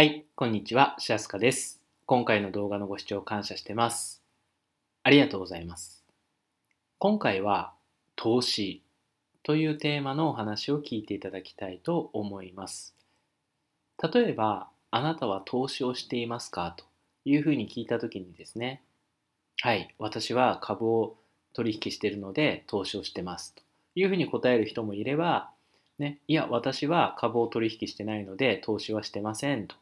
はい、こんにちは、シアスカです。今回の動画のご視聴感謝してます。ありがとうございます。今回は投資というテーマのお話を聞いていただきたいと思います。例えば、あなたは投資をしていますかというふうに聞いた時にですね、はい、私は株を取引しているので投資をしてますというふうに答える人もいれば、ね、いや、私は株を取引してないので投資はしてませんと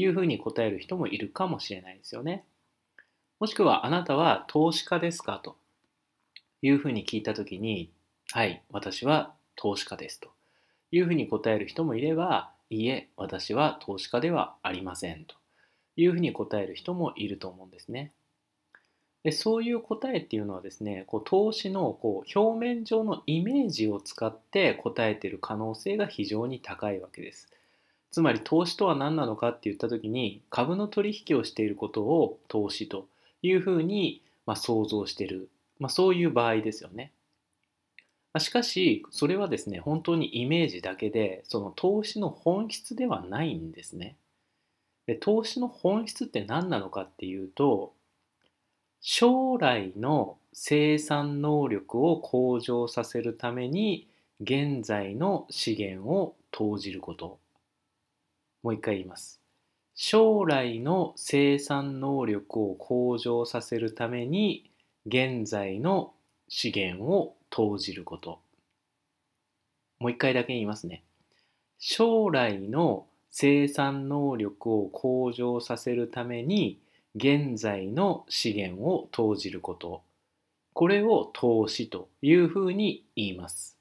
いうふうに答える人もいるかもしれないですよね。もしくは、あなたは投資家ですかというふうに聞いたときに、はい、私は投資家ですというふうに答える人もいれば、いいえ、私は投資家ではありませんというふうに答える人もいると思うんですね。でそういう答えっていうのはですねこう投資のこう表面上のイメージを使って答えている可能性が非常に高いわけです。つまり投資とは何なのかって言った時に株の取引をしていることを投資というふうに、まあ、想像してる、まあ、そういう場合ですよね。ましかしそれはですね本当にイメージだけでその投資の本質ではないんですね。で投資の本質って何なのかっていうと将来の生産能力を向上させるために現在の資源を投じることもう一回言います。将来の生産能力を向上させるために現在の資源を投じること。もう一回だけ言いますね。将来の生産能力を向上させるために現在の資源を投じることこれを投資というふうに言います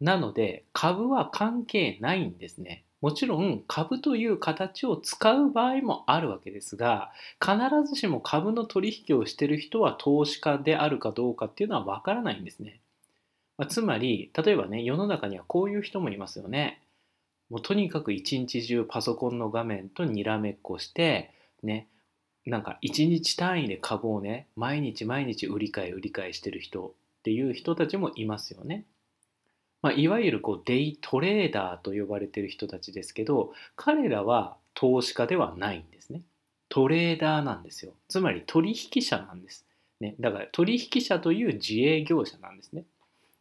なので株は関係ないんですねもちろん株という形を使う場合もあるわけですが必ずしも株の取引をしている人は投資家であるかどうかっていうのはわからないんですね、まあ、つまり例えばね世の中にはこういう人もいますよねもうとにかく一日中パソコンの画面とにらめっこしてねなんか1日単位で株をね毎日毎日売り買い売り買いしてる人っていう人たちもいますよね。まあ、いわゆるこうデイトレーダーと呼ばれている人たちですけど彼らは投資家ではないんですねトレーダーなんですよつまり取引者なんです、ね、だから取引者という自営業者なんですね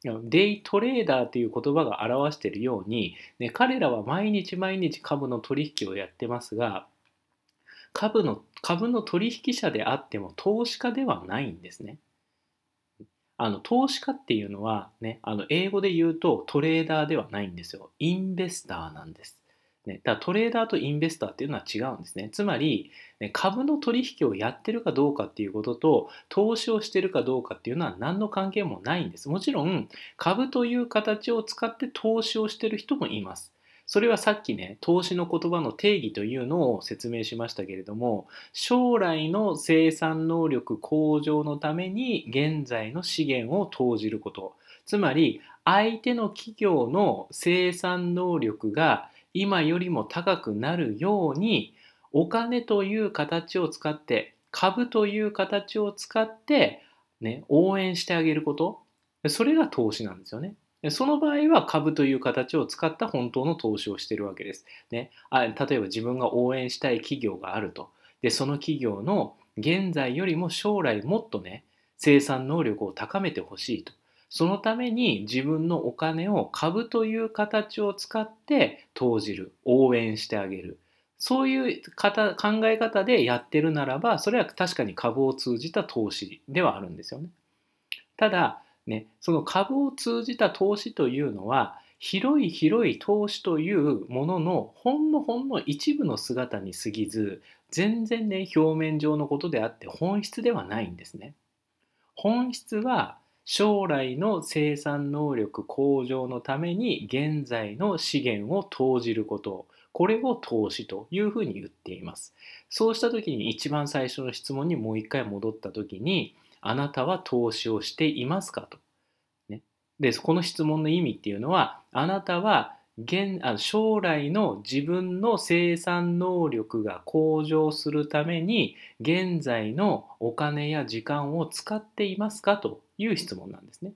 デイトレーダーという言葉が表しているように、ね、彼らは毎日毎日株の取引をやってますが株の株の取引者であっても投資家ではないんですね。あの投資家っていうのは、ね、あの英語で言うとトレーダーではないんですよ。インベスターなんです。ね、だからトレーダーとインベスターっていうのは違うんですね。つまり、ね、株の取引をやってるかどうかっていうことと投資をしてるかどうかっていうのは何の関係もないんです。もちろん株という形を使って投資をしてる人もいます。それはさっきね投資の言葉の定義というのを説明しましたけれども将来の生産能力向上のために現在の資源を投じることつまり相手の企業の生産能力が今よりも高くなるようにお金という形を使って株という形を使って、ね、応援してあげることそれが投資なんですよね。その場合は株という形を使った本当の投資をしてるわけです。ね、あ例えば自分が応援したい企業があると。で、その企業の現在よりも将来もっとね、生産能力を高めてほしいと。そのために自分のお金を株という形を使って投じる、応援してあげる。そういう考え方でやってるならば、それは確かに株を通じた投資ではあるんですよね。ただ、ね、その株を通じた投資というのは広い広い投資というもののほんのほんの一部の姿に過ぎず全然ね表面上のことであって本質ではないんですね。本質は将来の生産能力向上のために現在の資源を投じることこれを投資というふうに言っていますそうした時に一番最初の質問にもう一回戻った時にあなたは投資をしていますかと。ね、で、この質問の意味っていうのは、あなたは現あ将来の自分の生産能力が向上するために現在のお金や時間を使っていますかという質問なんですね。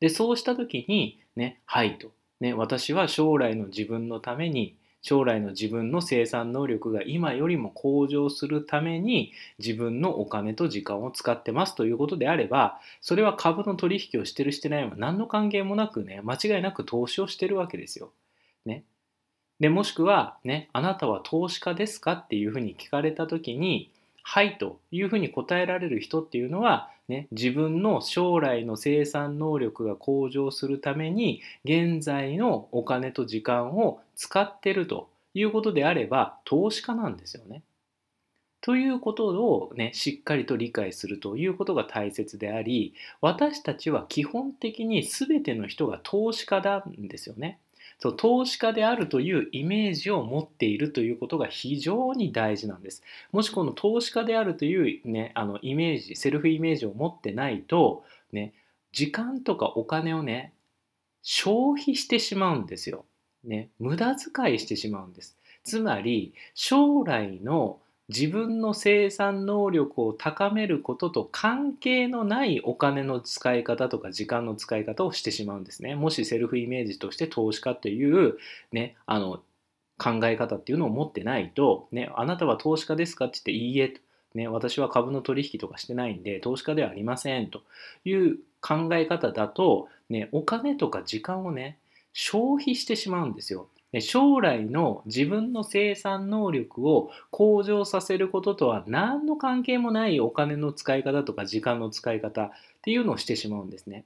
でそうした時に、ね「はい」と、ね「私は将来の自分のために、将来の自分の生産能力が今よりも向上するために自分のお金と時間を使ってますということであればそれは株の取引をしてるしてないは何の関係もなくね間違いなく投資をしてるわけですよ。ね。でもしくはねあなたは投資家ですかっていうふうに聞かれた時にはいというふうに答えられる人っていうのは、ね、自分の将来の生産能力が向上するために現在のお金と時間を使ってるということであれば投資家なんですよね。ということを、ね、しっかりと理解するということが大切であり私たちは基本的に全ての人が投資家なんですよね。そう投資家であるというイメージを持っているということが非常に大事なんです。もしこの投資家であるという、ね、あのイメージセルフイメージを持ってないと、ね、時間とかお金をね消費してしまうんですよ。ね、無駄遣いしてしまうんです。つまり将来の自分の生産能力を高めることと関係のないお金の使い方とか時間の使い方をしてしまうんですね。もしセルフイメージとして投資家という、ね、あの考え方っていうのを持ってないと、ね、あなたは投資家ですかって言っていいえと、ね、私は株の取引とかしてないんで投資家ではありませんという考え方だと、ね、お金とか時間をね消費してしまうんですよ。将来の自分の生産能力を向上させることとは何の関係もないお金の使い方とか時間の使い方っていうのをしてしまうんですね。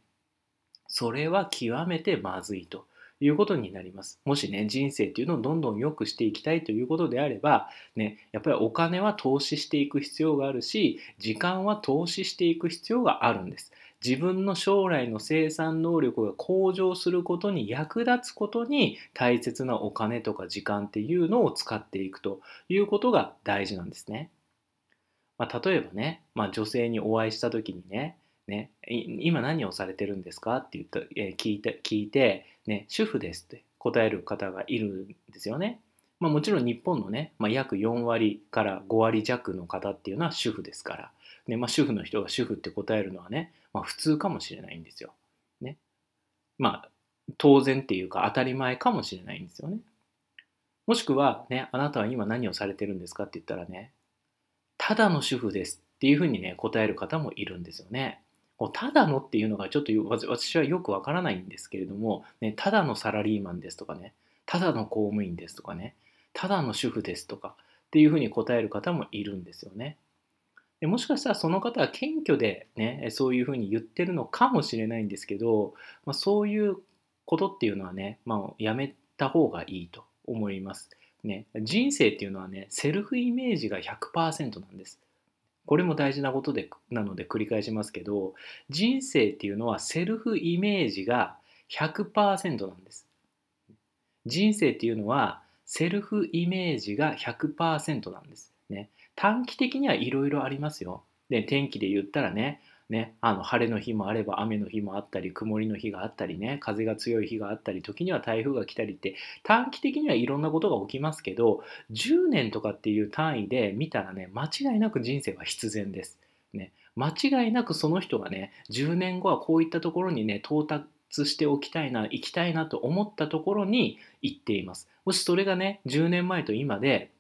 それは極めてまずいということになります。もしね、人生っていうのをどんどん良くしていきたいということであれば、ね、やっぱりお金は投資していく必要があるし、時間は投資していく必要があるんです。自分の将来の生産能力が向上することに役立つことに大切なお金とか時間っていうのを使っていくということが大事なんですね。まあ、例えばね、まあ、女性にお会いした時にねね今何をされてるんですかって言った、えー、聞いて聞いて、ね、主婦ですって答える方がいるんですよね。まあ、もちろん日本のね、まあ、約4割から5割弱の方っていうのは主婦ですから。ねまあ、主婦の人が主婦って答えるのはね、まあ、普通かもしれないんですよ。ね。まあ、当然っていうか当たり前かもしれないんですよね。もしくは、ね、あなたは今何をされてるんですかって言ったらね、ただの主婦ですっていうふうにね、答える方もいるんですよね。ただのっていうのがちょっと私はよくわからないんですけれども、ね、ただのサラリーマンですとかね、ただの公務員ですとかね、ただの主婦ですとかっていうふうに答える方もいるんですよね。もしかしたらその方は謙虚でねそういうふうに言ってるのかもしれないんですけど、まあ、そういうことっていうのはね、まあ、やめた方がいいと思います。ね、人生っていうのはねセルフイメージが100%なんです。これも大事なことでなので繰り返しますけど人生っていうのはセルフイメージが100%なんです。人生っていうのはセルフイメージが100%なんです。ね、短期的にはいろいろありますよ。で、天気で言ったらね、ね、あの晴れの日もあれば雨の日もあったり曇りの日があったりね風が強い日があったり時には台風が来たりって短期的にはいろんなことが起きますけど10年とかっていう単位で見たらね間違いなく人生は必然です。ね、間違いなくその人がね10年後はこういったところにね到達しておきたいな行きたいなと思ったところに行っています。もしそれがね10年前と今で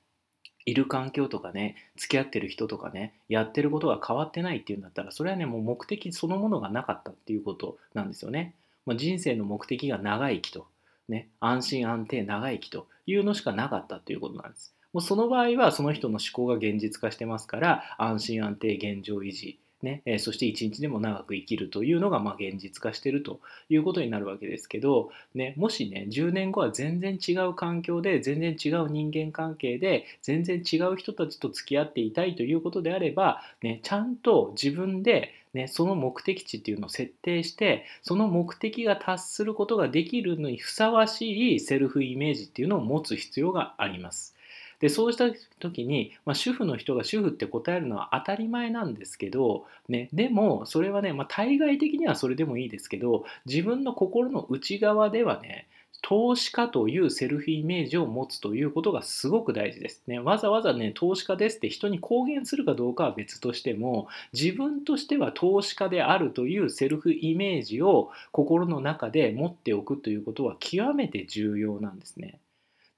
いる環境とかね付き合ってる人とかねやってることが変わってないっていうんだったらそれはねもう目的そのものがなかったっていうことなんですよね。まあ、人生の目的が長生きと、ね、安心安定長生きというのしかなかったっていうことなんです。もうその場合はその人の思考が現実化してますから安心安定現状維持ね、えそして一日でも長く生きるというのが、まあ、現実化しているということになるわけですけど、ね、もしね10年後は全然違う環境で全然違う人間関係で全然違う人たちと付き合っていたいということであれば、ね、ちゃんと自分でね、その目的地っていうのを設定してその目的が達することができるのにふさわしいセルフイメージっていうのを持つ必要があります。でそうした時に、まあ、主婦の人が主婦って答えるのは当たり前なんですけど、ね、でもそれはね、まあ、対外的にはそれでもいいですけど自分の心の内側ではね投資家というセルフイメージを持つということがすごく大事です、ね。わざわざね、投資家ですって人に公言するかどうかは別としても、自分としては投資家であるというセルフイメージを心の中で持っておくということは極めて重要なんですね。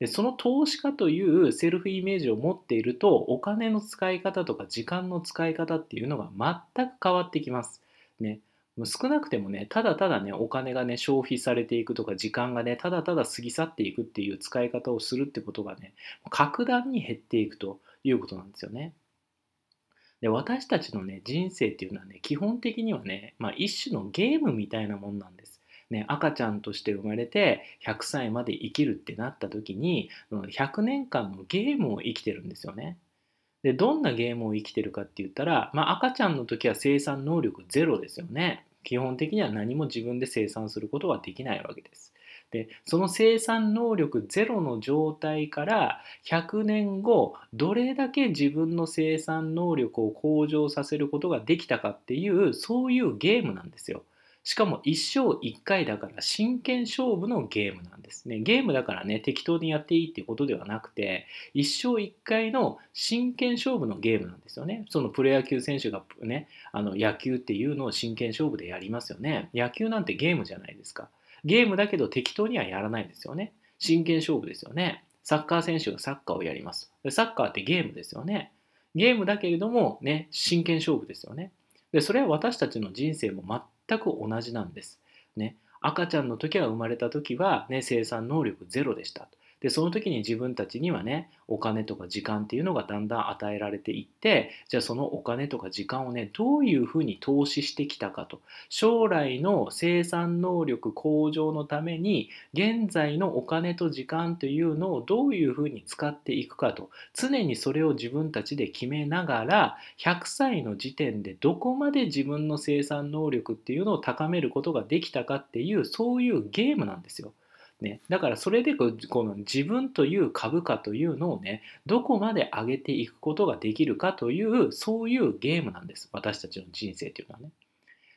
その投資家というセルフイメージを持っているとお金の使い方とか時間の使い方っていうのが全く変わってきます。ね、少なくてもねただただねお金がね消費されていくとか時間がねただただ過ぎ去っていくっていう使い方をするってことがね格段に減っていくということなんですよね。で私たちのね人生っていうのはね基本的にはね、まあ、一種のゲームみたいなもんなんです。ね、赤ちゃんとして生まれて100歳まで生きるってなった時に100年間のゲームを生きてるんですよね。でどんなゲームを生きてるかって言ったら、まあ、赤ちゃんの時は生産能力ゼロですよね。基本的には何も自分で生産することはできないわけです。でその生産能力ゼロの状態から100年後どれだけ自分の生産能力を向上させることができたかっていうそういうゲームなんですよ。しかも一勝一回だから真剣勝負のゲームなんですね。ゲームだからね、適当にやっていいっていうことではなくて、一勝一回の真剣勝負のゲームなんですよね。そのプロ野球選手がね、あの野球っていうのを真剣勝負でやりますよね。野球なんてゲームじゃないですか。ゲームだけど適当にはやらないですよね。真剣勝負ですよね。サッカー選手がサッカーをやります。サッカーってゲームですよね。ゲームだけれども、ね、真剣勝負ですよね。でそれは私たちの人生も全く同じなんです。ね、赤ちゃんの時は生まれた時は、ね、生産能力ゼロでした。でその時に自分たちにはねお金とか時間っていうのがだんだん与えられていってじゃあそのお金とか時間をねどういうふうに投資してきたかと将来の生産能力向上のために現在のお金と時間というのをどういうふうに使っていくかと常にそれを自分たちで決めながら100歳の時点でどこまで自分の生産能力っていうのを高めることができたかっていうそういうゲームなんですよ。ね、だからそれでこの自分という株価というのをねどこまで上げていくことができるかというそういうゲームなんです私たちの人生というのはね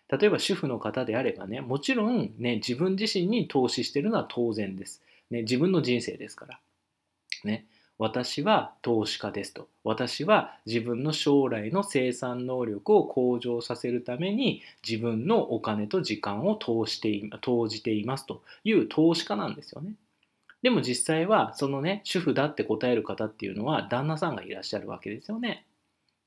例えば主婦の方であればねもちろんね自分自身に投資してるのは当然です、ね、自分の人生ですからね私は投資家ですと私は自分の将来の生産能力を向上させるために自分のお金と時間を投して投じていますという投資家なんですよねでも実際はそのね主婦だって答える方っていうのは旦那さんがいらっしゃるわけですよね。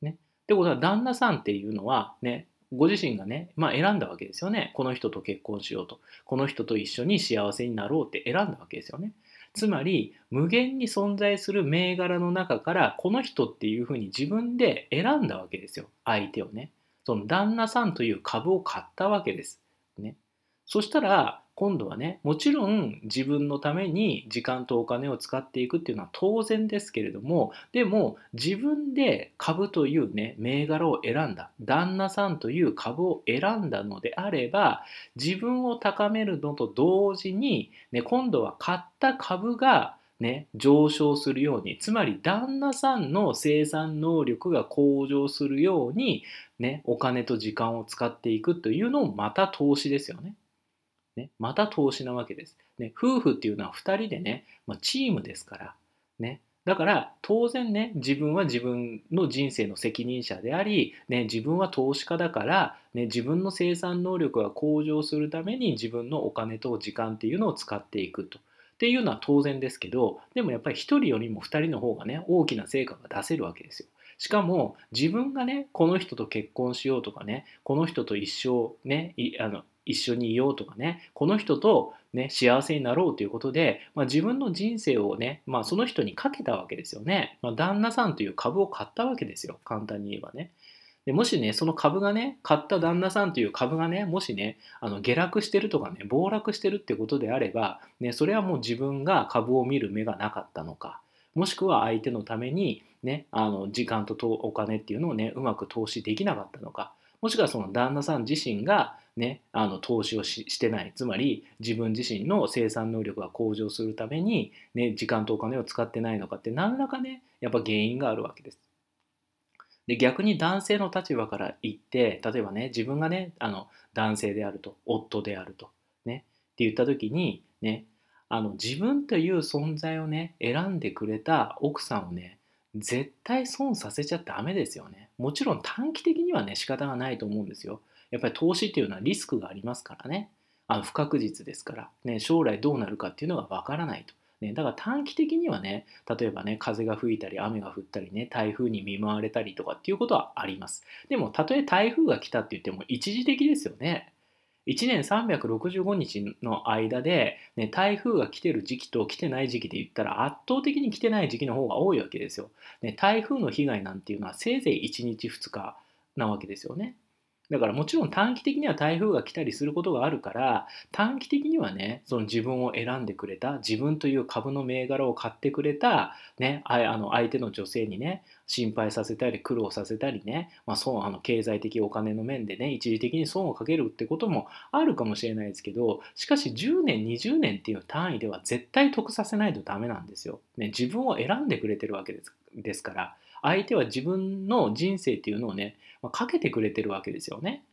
ねってことは旦那さんっていうのはねご自身がね、まあ、選んだわけですよね。この人と結婚しようと。この人と一緒に幸せになろうって選んだわけですよね。つまり無限に存在する銘柄の中からこの人っていうふうに自分で選んだわけですよ相手をねその旦那さんという株を買ったわけです、ね、そしたら今度はねもちろん自分のために時間とお金を使っていくっていうのは当然ですけれどもでも自分で株というね銘柄を選んだ旦那さんという株を選んだのであれば自分を高めるのと同時に、ね、今度は買った株がね、上昇するようにつまり旦那さんの生産能力が向上するように、ね、お金と時間を使っていくというのもまた投資ですよね。ね、また投資なわけです。ね、夫婦っていうのは2人でね、まあ、チームですから、ね、だから当然ね自分は自分の人生の責任者であり、ね、自分は投資家だから、ね、自分の生産能力が向上するために自分のお金と時間っていうのを使っていくと。っていうのは当然ですけどでもやっぱり1人よりも2人の方がね大きな成果が出せるわけですよ。しかも自分がねこの人と結婚しようとかねこの人と一生ねあの一緒にいようとかね、この人とね、幸せになろうということで、まあ、自分の人生をね、まあ、その人にかけたわけですよね。まあ、旦那さんという株を買ったわけですよ。簡単に言えばね。でもしね、その株がね、買った旦那さんという株がね、もしね、あの下落してるとかね、暴落してるってことであれば、ね、それはもう自分が株を見る目がなかったのか、もしくは相手のために、ね、あの時間とお金っていうのをね、うまく投資できなかったのか、もしくはその旦那さん自身がね、あの投資をしてないつまり自分自身の生産能力が向上するために、ね、時間とお金を使ってないのかって何らかねやっぱ原因があるわけです。で逆に男性の立場から言って例えばね自分がねあの男性であると夫であるとねって言った時にねあの自分という存在をね選んでくれた奥さんをね絶対損させちゃダメですよねもちろん短期的にはね仕方がないと思うんですよやっぱり投資っていうのはリスクがありますからねあの不確実ですから、ね、将来どうなるかっていうのがわからないと。ね、だから短期的にはね例えばね風が吹いたり雨が降ったりね台風に見舞われたりとかっていうことはありますでもたとえ台風が来たって言っても一時的ですよね1年365日の間で、ね、台風が来てる時期と来てない時期で言ったら圧倒的に来てない時期の方が多いわけですよ、ね、台風の被害なんていうのはせいぜい1日2日なわけですよねだからもちろん短期的には台風が来たりすることがあるから短期的にはねその自分を選んでくれた自分という株の銘柄を買ってくれた、ね、ああの相手の女性にね心配させたり苦労させたりね、まあ、損あの経済的お金の面でね一時的に損をかけるってこともあるかもしれないですけどしかし10年20年っていう単位では絶対得させないとダメなんですよ。ね、自分を選んでくれてるわけですから。相手は自分の人生っていうのをね、まあ、かけてくれてるわけですよね。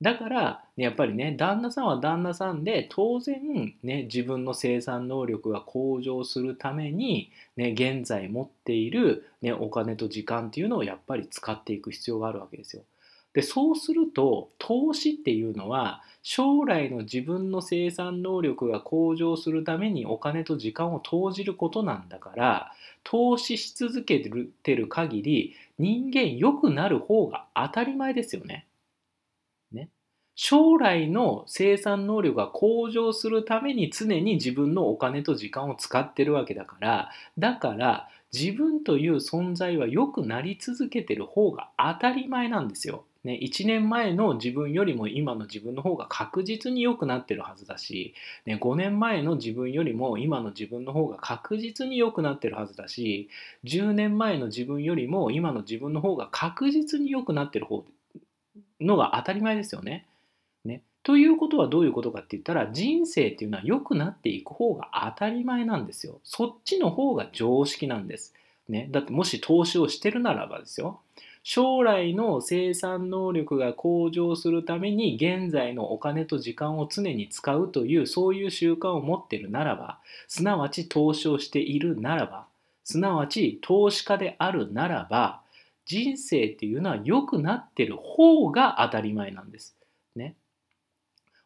だから、ね、やっぱりね旦那さんは旦那さんで当然、ね、自分の生産能力が向上するために、ね、現在持っている、ね、お金と時間っていうのをやっぱり使っていく必要があるわけですよ。でそうすると投資っていうのは将来の自分の生産能力が向上するためにお金と時間を投じることなんだから投資し続けてる限り人間良くなる方が当たり前ですよね。ね将来の生産能力が向上するために常に自分のお金と時間を使ってるわけだからだから自分という存在は良くなり続けてる方が当たり前なんですよ。ね、1年前の自分よりも今の自分の方が確実に良くなってるはずだし、ね、5年前の自分よりも今の自分の方が確実に良くなってるはずだし10年前の自分よりも今の自分の方が確実に良くなってる方のが当たり前ですよね。ねということはどういうことかって言ったら人生っていうのは良くなっていく方が当たり前なんですよ。そっちの方が常識なんです。ね、だってもし投資をしてるならばですよ将来の生産能力が向上するために現在のお金と時間を常に使うというそういう習慣を持ってるならばすなわち投資をしているならばすなわち投資家であるならば人生っていうのは良くなってる方が当たり前なんです。ね、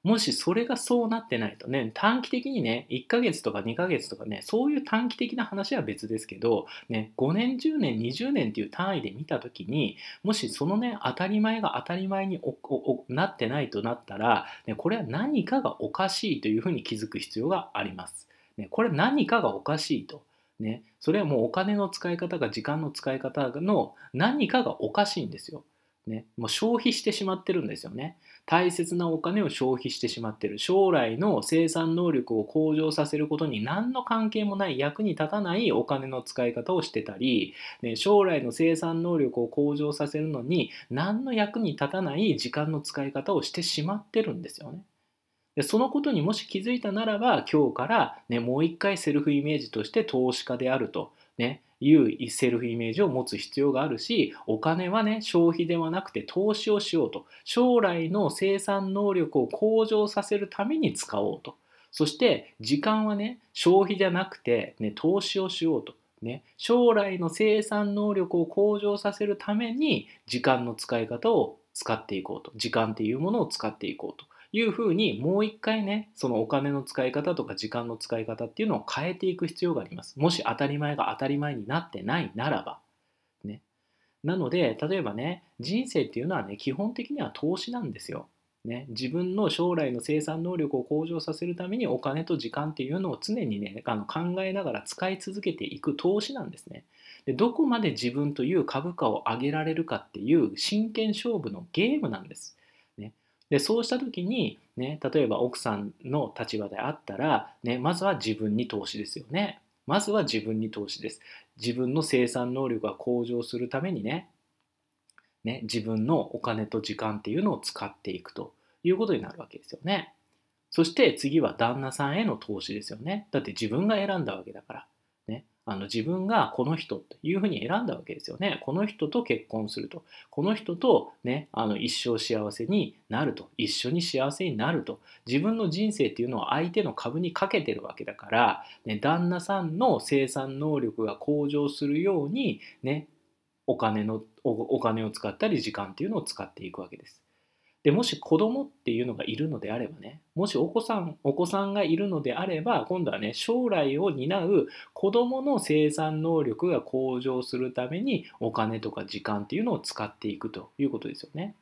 もしそれがそうなってないとね、短期的にね、1ヶ月とか2ヶ月とかね、そういう短期的な話は別ですけど、ね、5年、10年、20年っていう単位で見たときに、もしそのね、当たり前が当たり前になってないとなったら、ね、これは何かがおかしいというふうに気づく必要があります。ね、これ何かがおかしいと。ね、それはもうお金の使い方か時間の使い方の何かがおかしいんですよ。ね、もう消費してしまってるんですよね。大切なお金を消費してしまってる将来の生産能力を向上させることに何の関係もない役に立たないお金の使い方をしてたり、ね、将来の生産能力を向上させるのに何の役に立たない時間の使い方をしてしまってるんですよね。でそのことにもし気づいたならば今日から、ね、もう一回セルフイメージとして投資家であると、ね、いうセルフイメージを持つ必要があるしお金はね消費ではなくて投資をしようと将来の生産能力を向上させるために使おうとそして時間はね消費じゃなくて、ね、投資をしようと。ね、将来の生産能力を向上させるために時間の使い方を使っていこうと時間っていうものを使っていこうというふうにもう一回ねそのお金の使い方とか時間の使い方っていうのを変えていく必要がありますもし当たり前が当たり前になってないならばねなので例えばね人生っていうのはね基本的には投資なんですよね、自分の将来の生産能力を向上させるためにお金と時間っていうのを常にねあの考えながら使い続けていく投資なんですねでどこまで自分という株価を上げられるかっていう真剣勝負のゲームなんですでそうした時に、ね、例えば奥さんの立場であったら、ね、まずは自分に投資ですよね。まずは自分に投資です。自分の生産能力が向上するためにね、ね自分のお金と時間っていうのを使っていくということになるわけですよね。そして次は旦那さんへの投資ですよね。だって自分が選んだわけだから。あの自分がこの人というふうに選んだわけですよね。この人と結婚すると。この人とね、あの一生幸せになると。一緒に幸せになると。自分の人生っていうのを相手の株にかけてるわけだから、ね、旦那さんの生産能力が向上するように、ね、お金のお金を使ったり時間っていうのを使っていくわけです。でもし子供っていうのがいるのであればねもしお子さんお子さんがいるのであれば今度はね将来を担う子供の生産能力が向上するためにお金とか時間っていうのを使っていくということですよね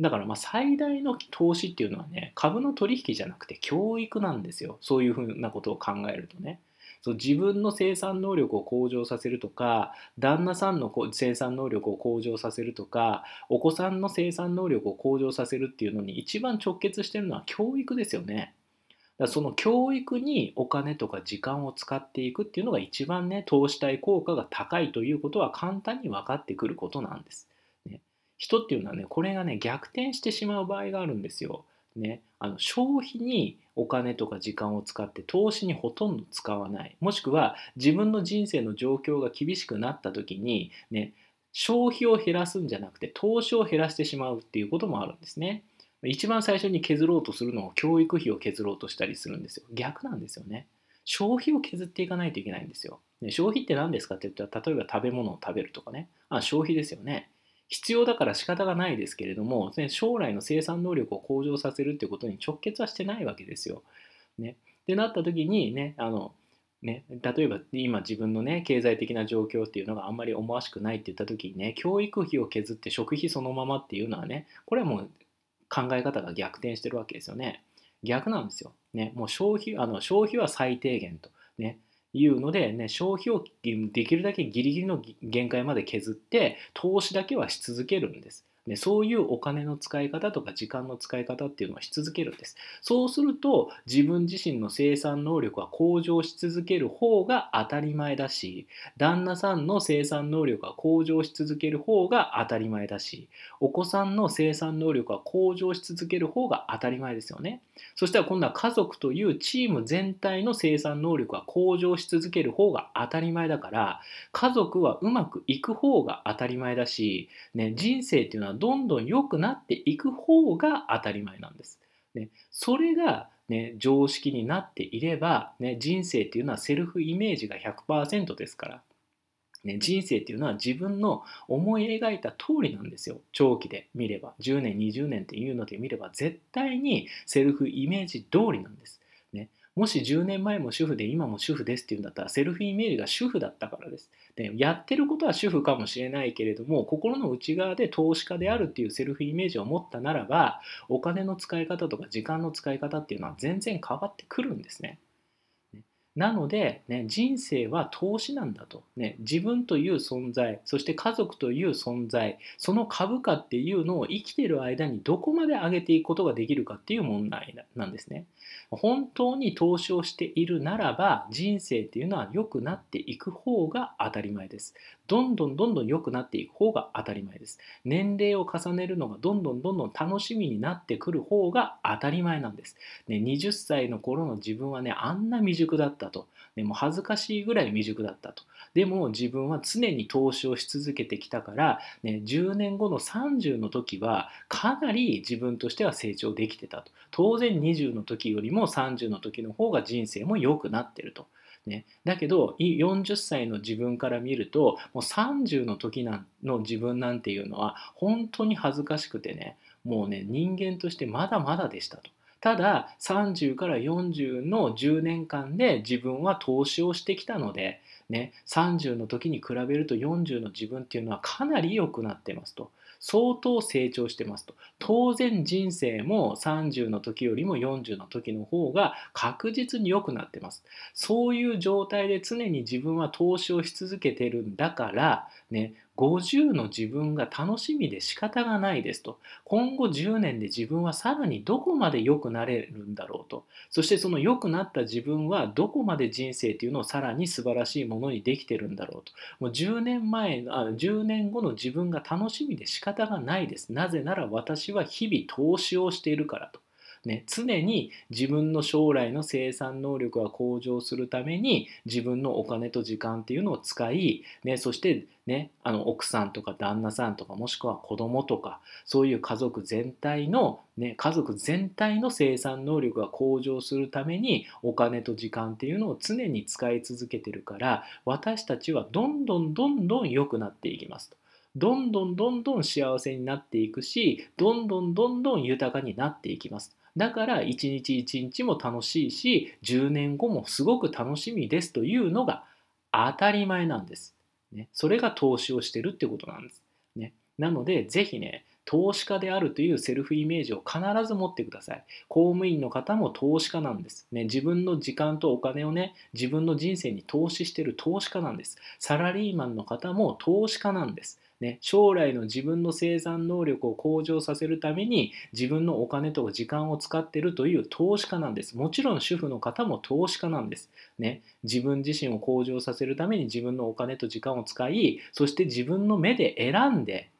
だからまあ最大の投資っていうのはね株の取引じゃなくて教育なんですよそういうふうなことを考えるとね。その自分の生産能力を向上させるとか旦那さんの生産能力を向上させるとかお子さんの生産能力を向上させるっていうのに一番直結してるのは教育ですよね。だその教育にお金とか時間を使っていくっていうのが一番ね投資対効果が高いということは簡単に分かってくることなんです。ね、人っていうのはねこれがね逆転してしまう場合があるんですよ。ね、あの消費にお金とか時間を使って投資にほとんど使わないもしくは自分の人生の状況が厳しくなった時にね消費を減らすんじゃなくて投資を減らしてしまうっていうこともあるんですね一番最初に削ろうとするのを教育費を削ろうとしたりするんですよ逆なんですよね消費を削っていかないといけないんですよ、ね、消費って何ですかって言ったら例えば食べ物を食べるとかねあ消費ですよね必要だから仕方がないですけれども、将来の生産能力を向上させるってことに直結はしてないわけですよ。ね、ってなった時にねあのね、例えば今自分のね経済的な状況っていうのがあんまり思わしくないって言った時にね教育費を削って食費そのままっていうのはねこれはもう考え方が逆転してるわけですよね逆なんですよ、ね、もう消費あの消費は最低限と、ね、いうので、ね、消費をできるだけギリギリの限界まで削って投資だけはし続けるんです。でそういうお金の使い方とか時間の使い方っていうのはし続けるんです。そうすると自分自身の生産能力は向上し続ける方が当たり前だし、旦那さんの生産能力は向上し続ける方が当たり前だし、お子さんの生産能力は向上し続ける方が当たり前ですよね。そしたら今度は家族というチーム全体の生産能力は向上し続ける方が当たり前だから、家族はうまくいく方が当たり前だし、ね、人生っていうのはどんどん良くなっていく方が当たり前なんです。ね、それが、ね、常識になっていれば、ね、人生っていうのはセルフイメージが100%ですから、ね、人生っていうのは自分の思い描いた通りなんですよ長期で見れば10年20年っていうので見れば絶対にセルフイメージ通りなんですもし10年前も主婦で今も主婦ですっていうんだったらセルフイメージが主婦だったからです。でやってることは主婦かもしれないけれども心の内側で投資家であるっていうセルフイメージを持ったならばお金の使い方とか時間の使い方っていうのは全然変わってくるんですね。なので、ね、人生は投資なんだと、ね、自分という存在そして家族という存在その株価っていうのを生きてる間にどこまで上げていくことができるかっていう問題なんですね。本当に投資をしているならば人生っていうのは良くなっていく方が当たり前ですどんどんどんどん良くなっていく方が当たり前です年齢を重ねるのがどんどんどんどん楽しみになってくる方が当たり前なんです、ね、20歳の頃の自分はねあんな未熟だったと、ね、もう恥ずかしいぐらい未熟だったとでも自分は常に投資をし続けてきたから、ね、10年後の30の時はかなり自分としては成長できてたと当然20の時よりも30の時の方が人生も良くなってると。ね、だけど40歳の自分から見るともう30の時の自分なんていうのは本当に恥ずかしくてねもうね人間としてまだまだでしたと。ただ30から40の10年間で自分は投資をしてきたので、ね、30の時に比べると40の自分っていうのはかなり良くなってますと。相当成長してますと当然人生も30の時よりも40の時の方が確実に良くなってますそういう状態で常に自分は投資をし続けてるんだからね50の自分が楽しみで仕方がないですと。今後10年で自分はさらにどこまで良くなれるんだろうと。そしてその良くなった自分はどこまで人生というのをさらに素晴らしいものにできてるんだろうと。もう10年前あ、10年後の自分が楽しみで仕方がないです。なぜなら私は日々投資をしているからと。ね、常に自分の将来の生産能力が向上するために自分のお金と時間っていうのを使い、ね、そして、ね、あの奥さんとか旦那さんとかもしくは子供とかそういう家族全体の、ね、家族全体の生産能力が向上するためにお金と時間っていうのを常に使い続けてるから私たちはどんどんどんどん良くなっていきますと。どんどんどんどん幸せになっていくしどんどんどんどん豊かになっていきます。だから一日一日も楽しいし10年後もすごく楽しみですというのが当たり前なんです、ね、それが投資をしてるってことなんです、ね、なのでぜひね投資家であるというセルフイメージを必ず持ってください。公務員の方も投資家なんです。ね、自分の時間とお金をね、自分の人生に投資してる投資家なんです。サラリーマンの方も投資家なんです。ね、将来の自分の生産能力を向上させるために自分のお金と時間を使ってるという投資家なんですもちろん主婦の方も投資家なんです、ね、自分自身を向上させるために自分のお金と時間を使いそして自分の目で選んで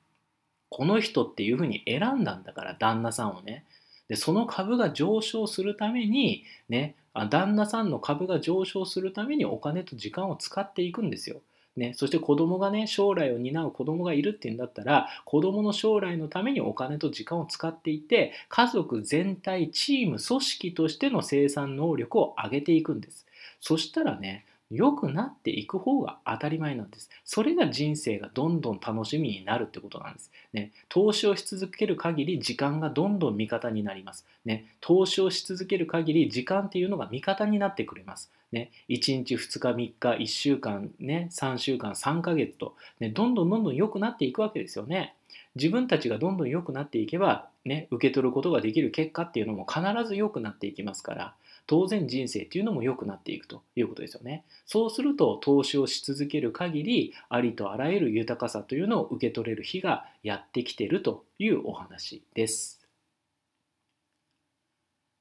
この人っていうふうに選んだんだから旦那さんをねでその株が上昇するためにね旦那さんの株が上昇するためにお金と時間を使っていくんですよね、そして子供がね将来を担う子供がいるっていうんだったら子供の将来のためにお金と時間を使っていて家族全体チーム組織としての生産能力を上げていくんですそしたらね良くなっていく方が当たり前なんです。それが人生がどんどん楽しみになるってことなんです。ね、投資をし続ける限り時間がどんどん味方になります。ね、投資をし続ける限り時間っていうのが味方になってくれます。ね、1日2日3日1週間、ね、3週間3ヶ月と、ね、どんどんどんどん良くなっていくわけですよね。自分たちがどんどん良くなっていけば、ね、受け取ることができる結果っていうのも必ず良くなっていきますから当然人生っていうのも良くなっていくということですよね。そうすると投資をし続ける限りありとあらゆる豊かさというのを受け取れる日がやってきてるというお話です。